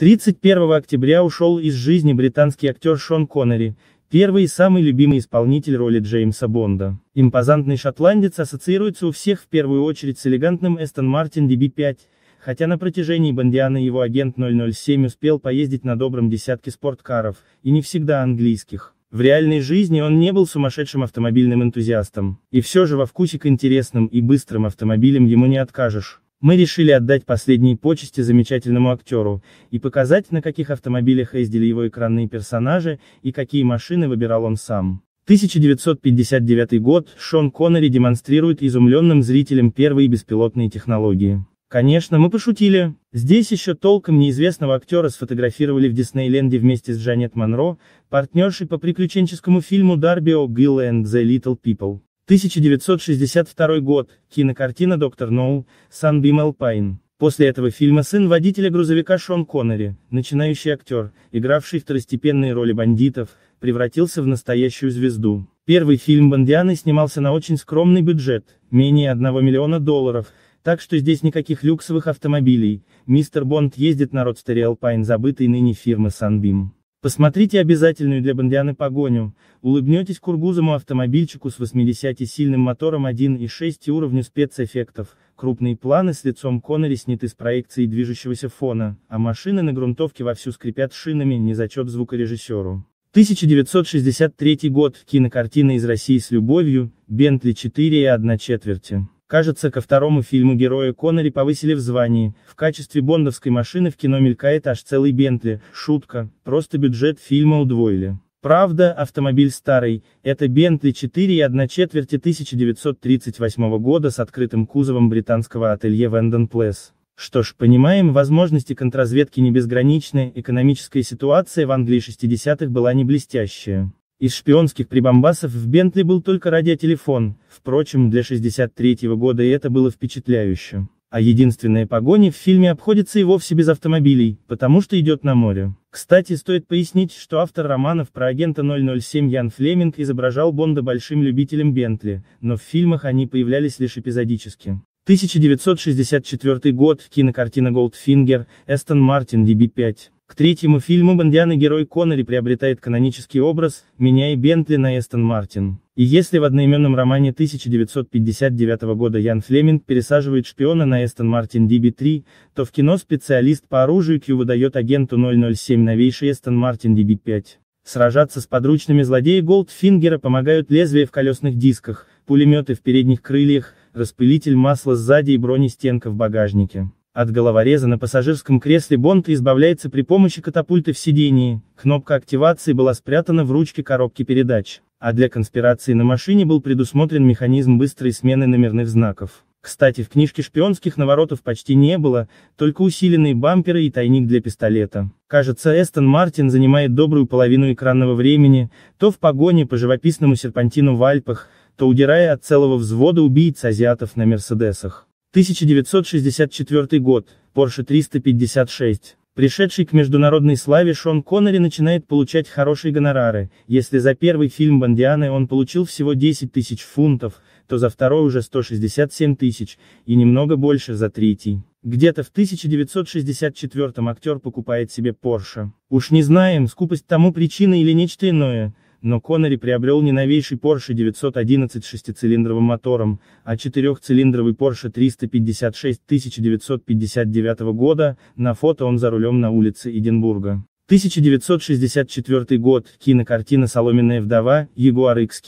31 октября ушел из жизни британский актер Шон Коннери, первый и самый любимый исполнитель роли Джеймса Бонда. Импозантный шотландец ассоциируется у всех в первую очередь с элегантным Эстон Мартин DB5, хотя на протяжении Бондиана его агент 007 успел поездить на добром десятке спорткаров, и не всегда английских. В реальной жизни он не был сумасшедшим автомобильным энтузиастом, и все же во вкусе к интересным и быстрым автомобилям ему не откажешь. Мы решили отдать последние почести замечательному актеру, и показать на каких автомобилях ездили его экранные персонажи, и какие машины выбирал он сам. 1959 год, Шон Коннери демонстрирует изумленным зрителям первые беспилотные технологии. Конечно, мы пошутили. Здесь еще толком неизвестного актера сфотографировали в Диснейленде вместе с Джанет Монро, партнершей по приключенческому фильму Дарби О Гилл and the Little People. 1962 год, кинокартина «Доктор Ноу», Санбим Алпайн. После этого фильма сын водителя грузовика Шон Коннери, начинающий актер, игравший второстепенные роли бандитов, превратился в настоящую звезду. Первый фильм Бондианы снимался на очень скромный бюджет, менее 1 миллиона долларов, так что здесь никаких люксовых автомобилей, мистер Бонд ездит на родстере Alpine забытой ныне фирмы Санбим. Посмотрите обязательную для Бондианы погоню, улыбнетесь кургузому автомобильчику с 80-сильным мотором 1.6 и уровню спецэффектов, крупные планы с лицом Коннери сняты с проекции движущегося фона, а машины на грунтовке вовсю скрипят шинами, не зачет звукорежиссеру. 1963 год, кинокартина из России с любовью, Бентли 4 и 1 четверти. Кажется, ко второму фильму героя Коннери повысили в звании, в качестве бондовской машины в кино мелькает аж целый Бентли, шутка, просто бюджет фильма удвоили. Правда, автомобиль старый, это Бентли 4 и 1 четверти 1938 года с открытым кузовом британского ателье Венден Плес. Что ж, понимаем, возможности контрразведки не безграничны, экономическая ситуация в Англии 60-х была не блестящая. Из шпионских прибамбасов в Бентли был только радиотелефон, впрочем, для 63-го года и это было впечатляюще. А единственная погоня в фильме обходится и вовсе без автомобилей, потому что идет на море. Кстати, стоит пояснить, что автор романов про агента 007 Ян Флеминг изображал Бонда большим любителем Бентли, но в фильмах они появлялись лишь эпизодически. 1964 год, кинокартина Голдфингер, Эстон Мартин DB5. К третьему фильму Бондиана герой Коннери приобретает канонический образ, меняя Бентли на Эстон Мартин. И если в одноименном романе 1959 года Ян Флеминг пересаживает шпиона на Эстон Мартин DB3, то в кино специалист по оружию Q выдает агенту 007 новейший Эстон Мартин DB5. Сражаться с подручными злодеи Голдфингера помогают лезвия в колесных дисках, пулеметы в передних крыльях, распылитель масла сзади и бронестенка в багажнике. От головореза на пассажирском кресле Бонд избавляется при помощи катапульты в сидении, кнопка активации была спрятана в ручке коробки передач, а для конспирации на машине был предусмотрен механизм быстрой смены номерных знаков. Кстати, в книжке шпионских наворотов почти не было, только усиленные бамперы и тайник для пистолета. Кажется, Эстон Мартин занимает добрую половину экранного времени, то в погоне по живописному серпантину в Альпах, то удирая от целого взвода убийц азиатов на Мерседесах. 1964 год, Porsche 356. Пришедший к международной славе Шон Коннери начинает получать хорошие гонорары, если за первый фильм Бондианы он получил всего 10 тысяч фунтов, то за второй уже 167 тысяч, и немного больше за третий. Где-то в 1964 актер покупает себе Porsche. Уж не знаем, скупость тому причина или нечто иное, но Коннери приобрел не новейший Porsche 911 с шестицилиндровым мотором, а четырехцилиндровый Porsche 356 1959 года, на фото он за рулем на улице Эдинбурга. 1964 год, кинокартина «Соломенная вдова», Ягуар X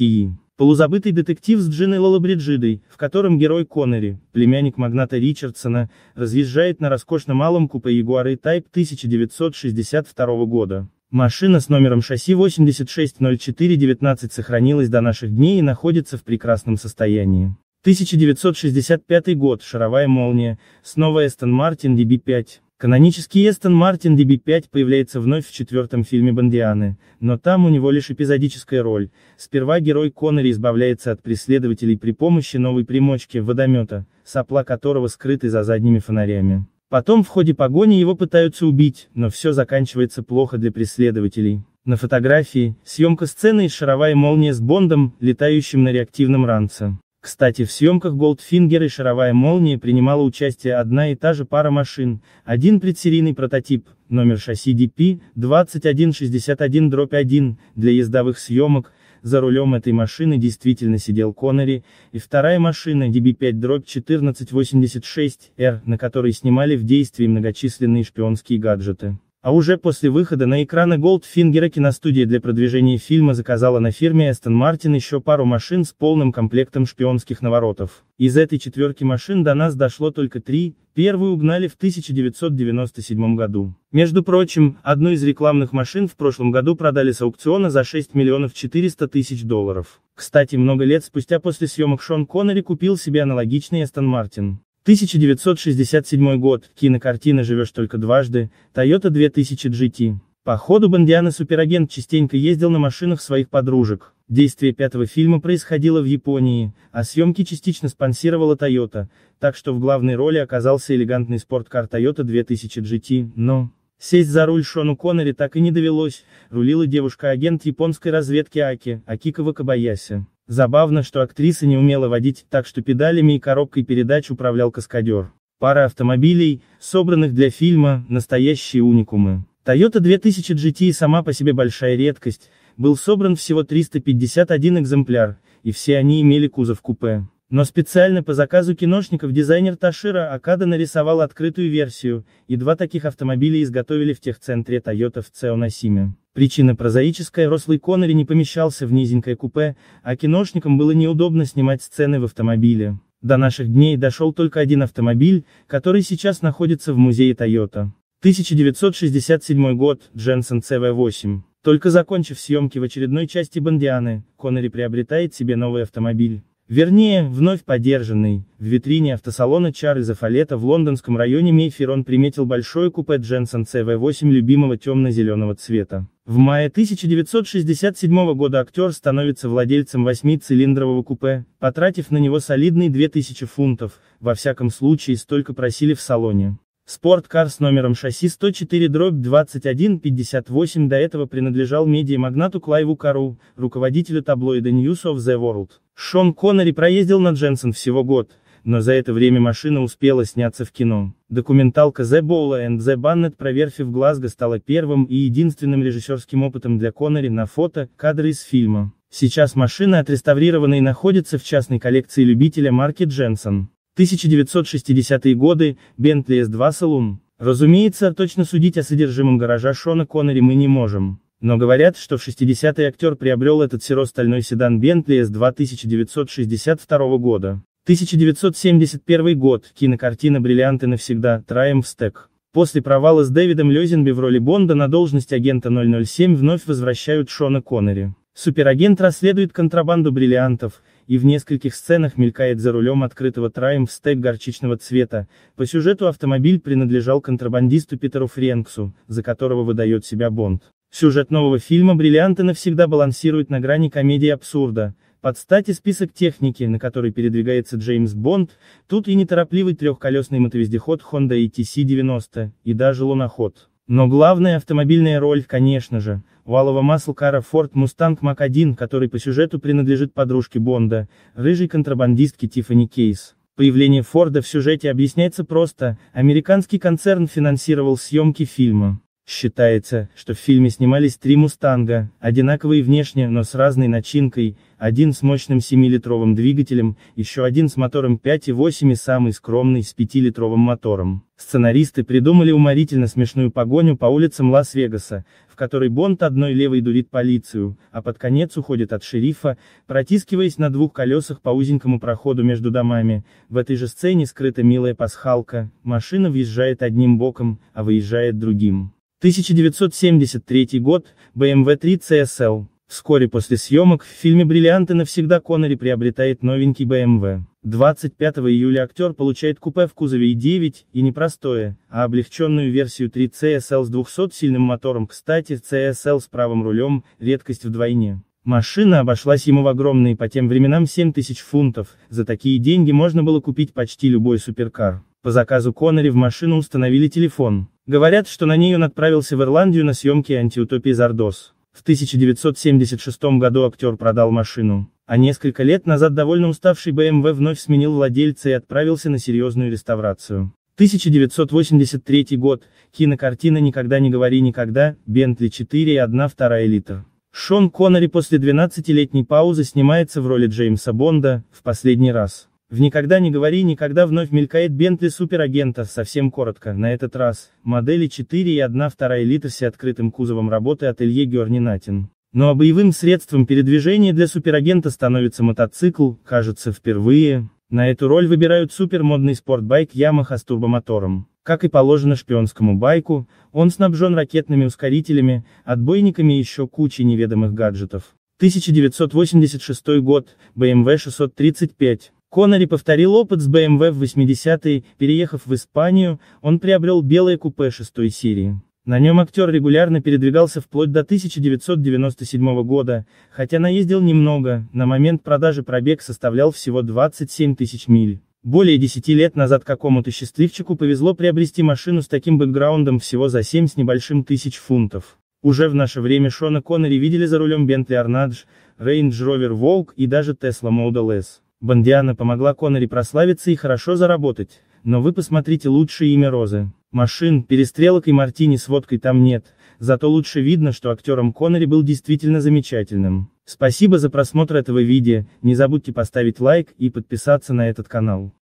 Полузабытый детектив с Джиной Лолабриджидой, в котором герой Коннери, племянник магната Ричардсона, разъезжает на роскошно малом купе Ягуары Type 1962 года. Машина с номером шасси 860419 сохранилась до наших дней и находится в прекрасном состоянии. 1965 год, шаровая молния, снова Aston Martin DB5. Канонический Aston Martin DB5 появляется вновь в четвертом фильме Бондианы, но там у него лишь эпизодическая роль. Сперва герой Коннери избавляется от преследователей при помощи новой примочки, водомета, сопла которого скрыты за задними фонарями. Потом в ходе погони его пытаются убить, но все заканчивается плохо для преследователей. На фотографии, съемка сцены из «Шаровая молния» с Бондом, летающим на реактивном ранце. Кстати, в съемках Голдфингера и «Шаровая молния» принимала участие одна и та же пара машин, один предсерийный прототип, номер шасси DP, 2161-1, для ездовых съемок, за рулем этой машины действительно сидел Коннери, и вторая машина DB5-1486R, на которой снимали в действии многочисленные шпионские гаджеты. А уже после выхода на экраны Голдфингера киностудия для продвижения фильма заказала на фирме Aston Martin еще пару машин с полным комплектом шпионских наворотов. Из этой четверки машин до нас дошло только три, первую угнали в 1997 году. Между прочим, одну из рекламных машин в прошлом году продали с аукциона за 6 миллионов 400 тысяч долларов. Кстати, много лет спустя после съемок Шон Коннери купил себе аналогичный Aston Martin. 1967 год, кинокартина «Живешь только дважды», Toyota 2000 GT. По ходу Бондиана суперагент частенько ездил на машинах своих подружек. Действие пятого фильма происходило в Японии, а съемки частично спонсировала Toyota, так что в главной роли оказался элегантный спорткар Toyota 2000 GT, но... Сесть за руль Шону Коннери так и не довелось, рулила девушка-агент японской разведки Аки, Акикова Кабаяси. Забавно, что актриса не умела водить, так что педалями и коробкой передач управлял каскадер. Пара автомобилей, собранных для фильма, настоящие уникумы. Toyota 2000 GT и сама по себе большая редкость, был собран всего 351 экземпляр, и все они имели кузов-купе. Но специально по заказу киношников дизайнер Ташира Акада нарисовал открытую версию, и два таких автомобиля изготовили в техцентре Toyota в Цеонасиме. Причина прозаическая, рослый Коннери не помещался в низенькое купе, а киношникам было неудобно снимать сцены в автомобиле. До наших дней дошел только один автомобиль, который сейчас находится в музее Toyota. 1967 год, Дженсен CV8. Только закончив съемки в очередной части Бондианы, Коннери приобретает себе новый автомобиль. Вернее, вновь подержанный, в витрине автосалона Чарльза Фалета в лондонском районе Мейфер он приметил большое купе Дженсен CV8 любимого темно-зеленого цвета. В мае 1967 года актер становится владельцем восьмицилиндрового купе, потратив на него солидные 2000 фунтов, во всяком случае столько просили в салоне. Спорткар с номером шасси 104 дробь 2158 до этого принадлежал медиамагнату Клайву Кару, руководителю таблоида News of the World. Шон Коннери проездил на Дженсен всего год, но за это время машина успела сняться в кино. Документалка The Bowler and the Bunnet про верфи в Глазго стала первым и единственным режиссерским опытом для Коннери на фото, кадры из фильма. Сейчас машина отреставрирована и находится в частной коллекции любителя марки Дженсон. 1960-е годы, Бентли S2 Saloon. Разумеется, точно судить о содержимом гаража Шона Коннери мы не можем. Но говорят, что в 60-е актер приобрел этот серо-стальной седан Бентли S2 1962 года. 1971 год, кинокартина «Бриллианты навсегда», Траем в стек. После провала с Дэвидом Лёзенби в роли Бонда на должность агента 007 вновь возвращают Шона Коннери. Суперагент расследует контрабанду бриллиантов, и в нескольких сценах мелькает за рулем открытого Траем в стек горчичного цвета. По сюжету автомобиль принадлежал контрабандисту Питеру Френксу, за которого выдает себя Бонд. Сюжет нового фильма «Бриллианты навсегда» балансирует на грани комедии абсурда, под стать список техники, на которой передвигается Джеймс Бонд, тут и неторопливый трехколесный мотовездеход Honda ETC-90, и даже луноход. Но главная автомобильная роль, конечно же, валового маслкара Ford Mustang Mach-1, который по сюжету принадлежит подружке Бонда, рыжей контрабандистке Тиффани Кейс. Появление Форда в сюжете объясняется просто, американский концерн финансировал съемки фильма. Считается, что в фильме снимались три «Мустанга», одинаковые внешне, но с разной начинкой, один с мощным 7-литровым двигателем, еще один с мотором 5,8 и самый скромный с 5-литровым мотором. Сценаристы придумали уморительно смешную погоню по улицам Лас-Вегаса, в которой Бонд одной левой дурит полицию, а под конец уходит от шерифа, протискиваясь на двух колесах по узенькому проходу между домами. В этой же сцене скрыта милая пасхалка, машина въезжает одним боком, а выезжает другим. 1973 год, BMW 3 CSL. Вскоре после съемок в фильме «Бриллианты навсегда» Коннери приобретает новенький BMW. 25 июля актер получает купе в кузове i9, и не простое, а облегченную версию 3 CSL с 200-сильным мотором, кстати, CSL с правым рулем, редкость вдвойне. Машина обошлась ему в огромные по тем временам 7000 фунтов, за такие деньги можно было купить почти любой суперкар. По заказу Коннери в машину установили телефон, Говорят, что на ней он отправился в Ирландию на съемки антиутопии «Зардос». В 1976 году актер продал машину, а несколько лет назад довольно уставший BMW вновь сменил владельца и отправился на серьезную реставрацию. 1983 год, кинокартина «Никогда не говори никогда», Бентли 4 и 1 2 литр. Шон Коннери после 12-летней паузы снимается в роли Джеймса Бонда, в последний раз. В «Никогда не говори никогда» вновь мелькает Бентли суперагента, совсем коротко, на этот раз, модели 4 и 1 2 литр с открытым кузовом работы ателье Георнинатин. Ну а боевым средством передвижения для суперагента становится мотоцикл, кажется впервые, на эту роль выбирают супермодный спортбайк Yamaha с турбомотором. Как и положено шпионскому байку, он снабжен ракетными ускорителями, отбойниками и еще кучей неведомых гаджетов. 1986 год, BMW 635. Коннери повторил опыт с BMW в 80-е, переехав в Испанию, он приобрел белое купе шестой серии. На нем актер регулярно передвигался вплоть до 1997 года, хотя наездил немного, на момент продажи пробег составлял всего 27 тысяч миль. Более 10 лет назад какому-то счастливчику повезло приобрести машину с таким бэкграундом всего за 7 с небольшим тысяч фунтов. Уже в наше время Шона Коннери видели за рулем Бентли Арнадж, Range Rover Волк и даже Tesla Model S. Бандиана помогла Коннери прославиться и хорошо заработать, но вы посмотрите лучшее имя Розы. Машин, перестрелок и мартини с водкой там нет, зато лучше видно, что актером Коннери был действительно замечательным. Спасибо за просмотр этого видео, не забудьте поставить лайк и подписаться на этот канал.